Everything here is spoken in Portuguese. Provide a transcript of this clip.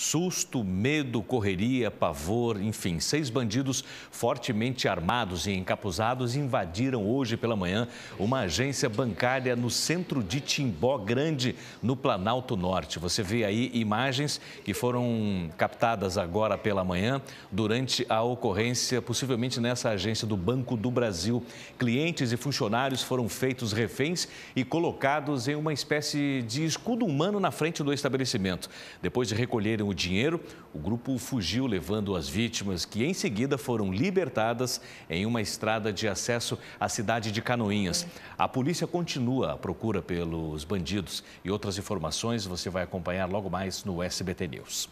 Susto, medo, correria, pavor, enfim, seis bandidos fortemente armados e encapuzados invadiram hoje pela manhã uma agência bancária no centro de Timbó Grande, no Planalto Norte. Você vê aí imagens que foram captadas agora pela manhã durante a ocorrência, possivelmente nessa agência do Banco do Brasil. Clientes e funcionários foram feitos reféns e colocados em uma espécie de escudo humano na frente do estabelecimento. Depois de recolherem o dinheiro, o grupo fugiu levando as vítimas, que em seguida foram libertadas em uma estrada de acesso à cidade de Canoinhas. A polícia continua a procura pelos bandidos e outras informações você vai acompanhar logo mais no SBT News.